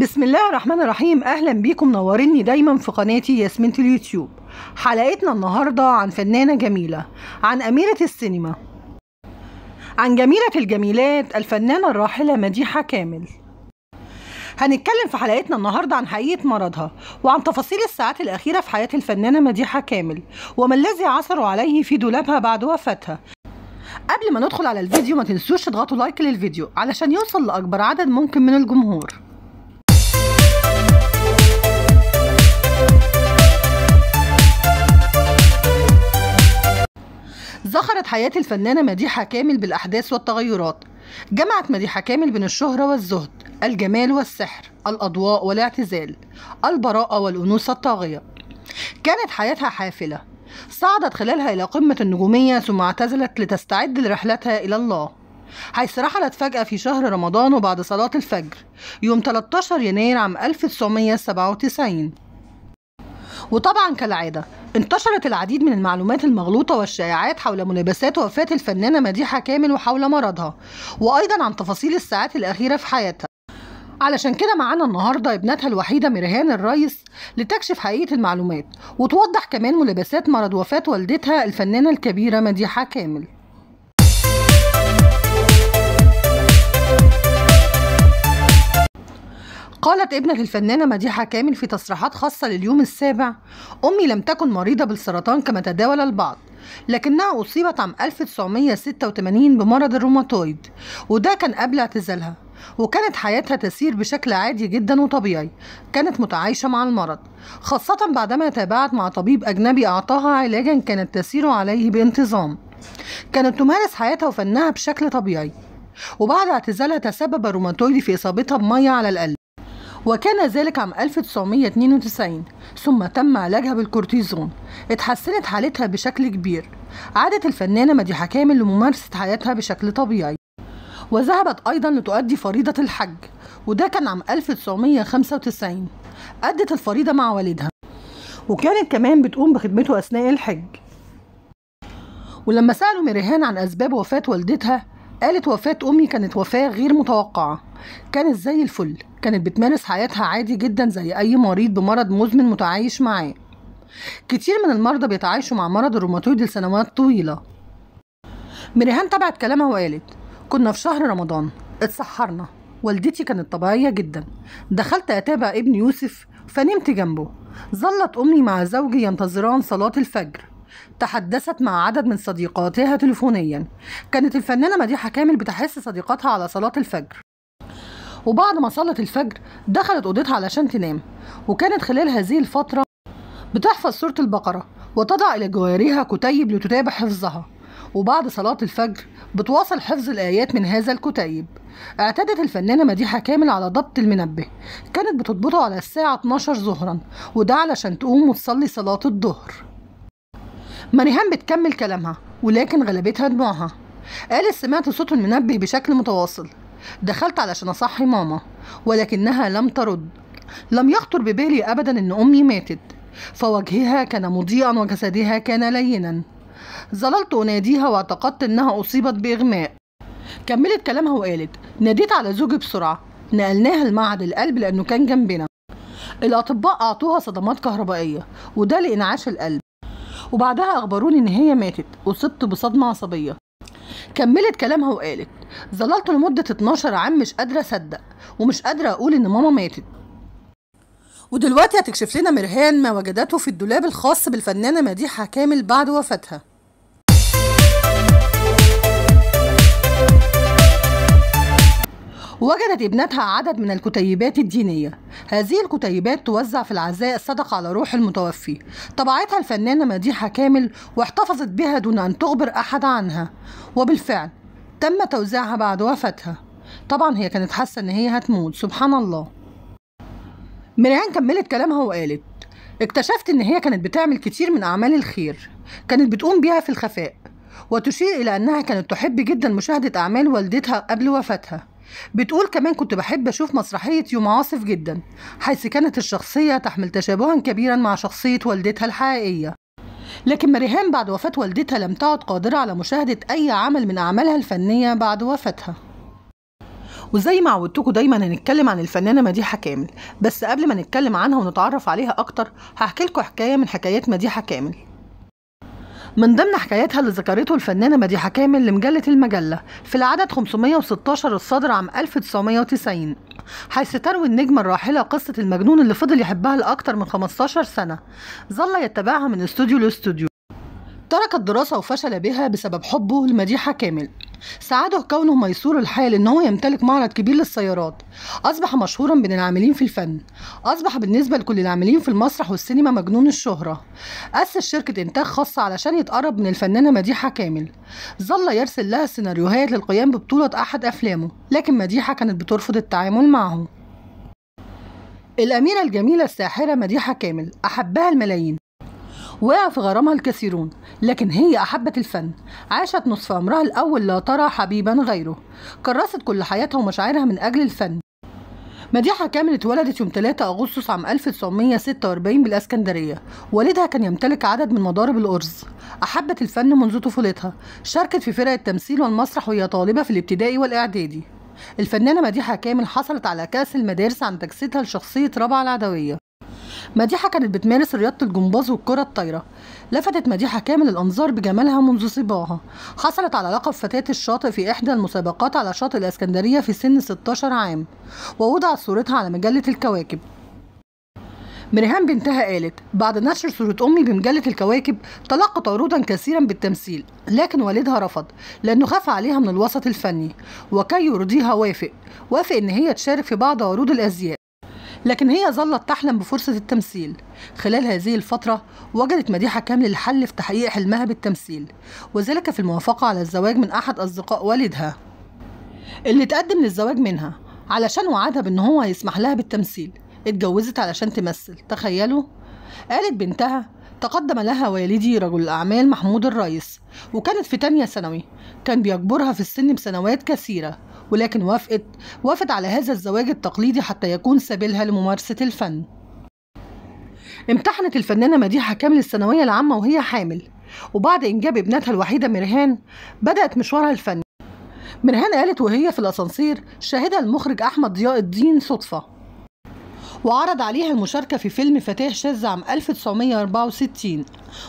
بسم الله الرحمن الرحيم اهلا بيكم منوريني دايما في قناتي ياسمنت اليوتيوب حلقتنا النهارده عن فنانه جميله عن اميره السينما عن جميله الجميلات الفنانه الراحله مديحه كامل هنتكلم في حلقتنا النهارده عن حقيقه مرضها وعن تفاصيل الساعات الاخيره في حياه الفنانه مديحه كامل وما الذي عثروا عليه في دولابها بعد وفاتها قبل ما ندخل على الفيديو ما تنسوش تضغطوا لايك للفيديو علشان يوصل لاكبر عدد ممكن من الجمهور زخرت حياة الفنانة مديحة كامل بالأحداث والتغيرات جمعت مديحة كامل بين الشهرة والزهد الجمال والسحر الأضواء والاعتزال البراءة والأنوثة الطاغية كانت حياتها حافلة صعدت خلالها إلى قمة النجومية ثم اعتزلت لتستعد لرحلتها إلى الله حيث رحلت فجأة في شهر رمضان وبعد صلاة الفجر يوم 13 يناير عام 1997 وطبعا كالعادة انتشرت العديد من المعلومات المغلوطة والشائعات حول ملابسات وفاة الفنانة مديحة كامل وحول مرضها وأيضا عن تفاصيل الساعات الأخيرة في حياتها علشان كده معانا النهاردة ابنتها الوحيدة مرهان الريس لتكشف حقيقة المعلومات وتوضح كمان ملابسات مرض وفاة والدتها الفنانة الكبيرة مديحة كامل قالت ابنة الفنانة مديحة كامل في تصريحات خاصة لليوم السابع أمي لم تكن مريضة بالسرطان كما تداول البعض لكنها أصيبت عام 1986 بمرض الروماتويد وده كان قبل اعتزالها وكانت حياتها تسير بشكل عادي جدا وطبيعي كانت متعايشة مع المرض خاصة بعدما تابعت مع طبيب أجنبي أعطاها علاجا كانت تسير عليه بانتظام كانت تمارس حياتها وفنها بشكل طبيعي وبعد اعتزالها تسبب الروماتويد في إصابتها بمية على القلب وكان ذلك عام 1992 ثم تم علاجها بالكورتيزون اتحسنت حالتها بشكل كبير عادت الفنانة مديحة كامل لممارسة حياتها بشكل طبيعي وذهبت أيضا لتؤدي فريضة الحج وده كان عام 1995 أدت الفريضة مع والدها وكانت كمان بتقوم بخدمته أثناء الحج ولما سألوا ميريهان عن أسباب وفاة والدتها قالت وفاة أمي كانت وفاة غير متوقعة كانت زي الفل كانت بتمارس حياتها عادي جدا زي أي مريض بمرض مزمن متعايش معاه كتير من المرضى بيتعايشوا مع مرض الروماتويد لسنوات طويلة مريهان تبعت كلامها وقالت كنا في شهر رمضان اتسحرنا والدتي كانت طبيعية جدا دخلت أتابع ابن يوسف فنمت جنبه ظلت أمي مع زوجي ينتظران صلاة الفجر تحدثت مع عدد من صديقاتها تليفونيا كانت الفنانة مديحة كامل بتحس صديقاتها على صلاة الفجر وبعد ما صلت الفجر دخلت أوضتها علشان تنام وكانت خلال هذه الفترة بتحفظ سورة البقرة وتضع إلى جواريها كتيب لتتابع حفظها وبعد صلاة الفجر بتواصل حفظ الآيات من هذا الكتيب اعتادت الفنانة مديحة كامل على ضبط المنبه كانت بتضبطه على الساعة 12 ظهرا وده علشان تقوم وتصلي صلاة الظهر مريهان بتكمل كلامها ولكن غلبتها دموعها قالت سمعت صوت المنبه بشكل متواصل دخلت علشان أصحي ماما ولكنها لم ترد لم يخطر ببالي أبدا أن أمي ماتت فوجهها كان مضيئا وجسدها كان لينا ظللت أناديها واعتقدت أنها أصيبت بإغماء كملت كلامها وقالت ناديت على زوجي بسرعة نقلناها لمعهد القلب لأنه كان جنبنا الأطباء أعطوها صدمات كهربائية وده لإنعاش القلب وبعدها أخبروني إن هي ماتت أصبت بصدمة عصبية كملت كلامها وقالت ظللت لمدة 12 عام مش قادرة أصدق ومش قادرة أقول إن ماما ماتت ودلوقتي هتكشف لنا مرهان ما وجدته في الدولاب الخاص بالفنانة مديحة كامل بعد وفاتها وجدت ابنتها عدد من الكتيبات الدينية هذه الكتيبات توزع في العزاء الصدقة على روح المتوفي طبعتها الفنانة مديحة كامل واحتفظت بها دون أن تخبر أحد عنها وبالفعل تم توزيعها بعد وفاتها طبعا هي كانت حاسة إن هي هتموت سبحان الله مريان كملت كلامها وقالت اكتشفت إن هي كانت بتعمل كتير من أعمال الخير كانت بتقوم بيها في الخفاء وتشير إلى أنها كانت تحب جدا مشاهدة أعمال والدتها قبل وفاتها بتقول كمان كنت بحب أشوف مسرحية يوم عاصف جدا حيث كانت الشخصية تحمل تشابها كبيرا مع شخصية والدتها الحقيقية لكن مريهان بعد وفاة والدتها لم تعد قادرة على مشاهدة أي عمل من أعمالها الفنية بعد وفاتها وزي ما عودتكم دايما هنتكلم عن الفنانه مديحه كامل بس قبل ما نتكلم عنها ونتعرف عليها اكتر هحكي لكم حكايه من حكايات مديحه كامل من ضمن حكاياتها اللي ذكرته الفنانة مديحة كامل لمجلة المجلة في العدد 516 الصادر عام 1990 حيث تروي النجمة الراحلة قصة المجنون اللي فضل يحبها لأكتر من 15 سنة ظل يتبعها من استوديو لاستوديو ترك الدراسة وفشل بها بسبب حبه لمديحة كامل ساعده كونه ميسور الحال انه يمتلك معرض كبير للسيارات اصبح مشهورا بين العاملين في الفن اصبح بالنسبه لكل العاملين في المسرح والسينما مجنون الشهره اسس شركه انتاج خاصه علشان يتقرب من الفنانه مديحه كامل ظل يرسل لها سيناريوهات للقيام ببطوله احد افلامه لكن مديحه كانت بترفض التعامل معه الأميرة الجميلة الساحرة مديحة كامل أحبها الملايين وقع في غرامها الكثيرون لكن هي أحبت الفن عاشت نصف عمرها الأول لا ترى حبيبا غيره كرست كل حياتها ومشاعرها من أجل الفن مديحة كامل اتولدت يوم 3 أغسطس عام 1946 بالإسكندرية والدها كان يمتلك عدد من مضارب الأرز أحبت الفن منذ طفولتها شاركت في فرق التمثيل والمسرح وهي طالبة في الابتدائي والإعدادي الفنانة مديحة كامل حصلت على كأس المدارس عن تجسيدها لشخصية رابعة العدوية مديحه كانت بتمارس رياضه الجمباز والكره الطايره لفتت مديحه كامل الانظار بجمالها منذ صباها حصلت على لقب فتاه الشاطئ في احدى المسابقات على شاطئ الاسكندريه في سن 16 عام ووضعت صورتها على مجله الكواكب مريهان بنتها قالت بعد نشر صورة أمي بمجلة الكواكب تلقت عروضا كثيرا بالتمثيل لكن والدها رفض لأنه خاف عليها من الوسط الفني وكي يرضيها وافق وافق إن هي تشارك في بعض عروض الأزياء لكن هي ظلت تحلم بفرصة التمثيل خلال هذه الفترة وجدت مديحة كامل الحل في تحقيق حلمها بالتمثيل وذلك في الموافقة على الزواج من أحد أصدقاء والدها اللي تقدم للزواج منها علشان وعدها بأن هو هيسمح لها بالتمثيل اتجوزت علشان تمثل تخيلوا قالت بنتها تقدم لها والدي رجل الأعمال محمود الرئيس وكانت في تانية ثانوي كان بيكبرها في السن بسنوات كثيرة ولكن وافقت وافقت على هذا الزواج التقليدي حتى يكون سبيلها لممارسة الفن امتحنت الفنانة مديحة كامل الثانوية العامة وهي حامل وبعد إنجاب ابنتها الوحيدة مرهان بدأت مشوارها الفني مرهان قالت وهي في الأسانسير شاهدها المخرج أحمد ضياء الدين صدفة وعرض عليها المشاركة في فيلم فتاة شاذة عام 1964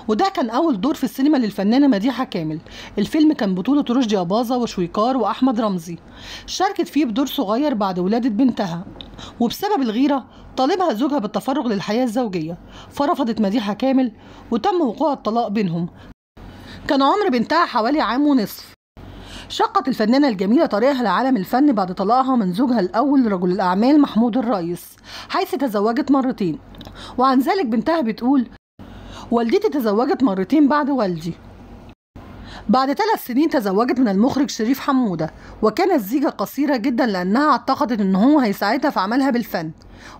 وده كان أول دور في السينما للفنانة مديحة كامل الفيلم كان بطولة رشدي أباظة وشويكار وأحمد رمزي شاركت فيه بدور صغير بعد ولادة بنتها وبسبب الغيرة طالبها زوجها بالتفرغ للحياة الزوجية فرفضت مديحة كامل وتم وقوع الطلاق بينهم كان عمر بنتها حوالي عام ونصف شقت الفنانة الجميلة طريقها لعالم الفن بعد طلاقها من زوجها الأول رجل الأعمال محمود الرئيس حيث تزوجت مرتين وعن ذلك بنتها بتقول والدتي تزوجت مرتين بعد والدي بعد ثلاث سنين تزوجت من المخرج شريف حمودة وكانت زيجة قصيرة جدا لأنها اعتقدت أن هو هيساعدها في عملها بالفن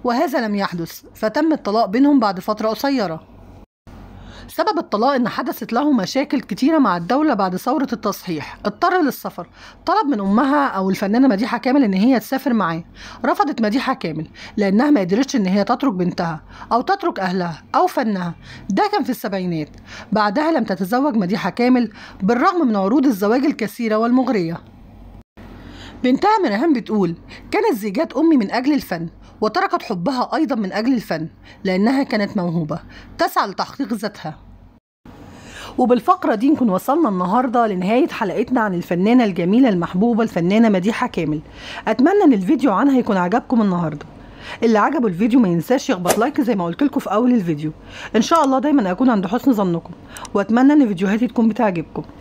وهذا لم يحدث فتم الطلاق بينهم بعد فترة قصيرة سبب الطلاق ان حدثت له مشاكل كتيره مع الدوله بعد ثوره التصحيح اضطر للسفر طلب من امها او الفنانه مديحه كامل ان هي تسافر معاه رفضت مديحه كامل لانها ما قدرتش ان هي تترك بنتها او تترك اهلها او فنها ده كان في السبعينات بعدها لم تتزوج مديحه كامل بالرغم من عروض الزواج الكثيره والمغريه بنتها منهم بتقول كانت زيجات أمي من أجل الفن وتركت حبها أيضا من أجل الفن لأنها كانت موهوبة تسعى لتحقيق ذاتها وبالفقرة دي نكون وصلنا النهاردة لنهاية حلقتنا عن الفنانة الجميلة المحبوبة الفنانة مديحة كامل أتمنى أن الفيديو عنها يكون عجبكم النهاردة اللي عجبه الفيديو ما ينساش يخبط لايك زي ما قلت لكم في اول الفيديو ان شاء الله دايما اكون عند حسن ظنكم واتمنى ان فيديوهاتي تكون بتعجبكم